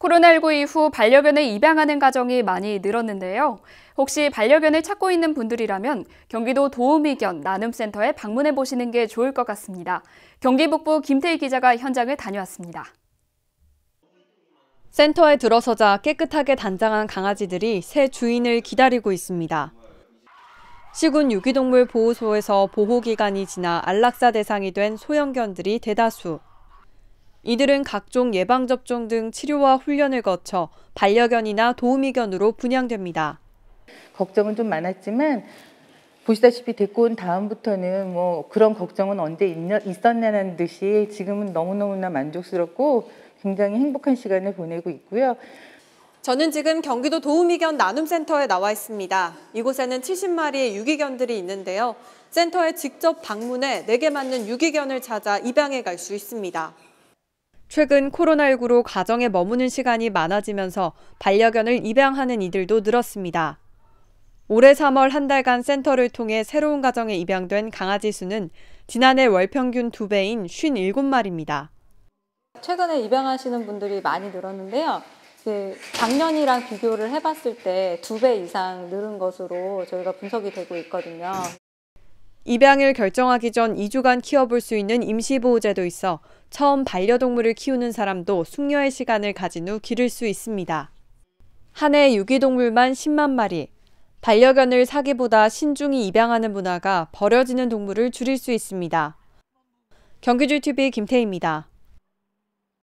코로나19 이후 반려견을 입양하는 가정이 많이 늘었는데요. 혹시 반려견을 찾고 있는 분들이라면 경기도 도우미견 나눔센터에 방문해 보시는 게 좋을 것 같습니다. 경기 북부 김태희 기자가 현장을 다녀왔습니다. 센터에 들어서자 깨끗하게 단장한 강아지들이 새 주인을 기다리고 있습니다. 시군 유기동물 보호소에서 보호 기간이 지나 안락사 대상이 된 소형견들이 대다수. 이들은 각종 예방접종 등 치료와 훈련을 거쳐 반려견이나 도우미견으로 분양됩니다. 걱정은 좀 많았지만 보시다시피 데리고 온 다음부터는 뭐 그런 걱정은 언제 있었냐는 듯이 지금은 너무너무나 만족스럽고 굉장히 행복한 시간을 보내고 있고요. 저는 지금 경기도 도우미견 나눔센터에 나와 있습니다. 이곳에는 70마리의 유기견들이 있는데요. 센터에 직접 방문해 내게 맞는 유기견을 찾아 입양해 갈 수 있습니다. 최근 코로나19로 가정에 머무는 시간이 많아지면서 반려견을 입양하는 이들도 늘었습니다. 올해 3월 한 달간 센터를 통해 새로운 가정에 입양된 강아지 수는 지난해 월 평균 2배인 57마리입니다. 최근에 입양하시는 분들이 많이 늘었는데요. 작년이랑 비교를 해봤을 때 2배 이상 늘은 것으로 저희가 분석이 되고 있거든요. 입양을 결정하기 전 2주간 키워볼 수 있는 임시보호제도 있어 처음 반려동물을 키우는 사람도 숙려의 시간을 가진 후 기를 수 있습니다. 한 해 유기동물만 10만 마리, 반려견을 사기보다 신중히 입양하는 문화가 버려지는 동물을 줄일 수 있습니다. 경기줄TV 김태희입니다.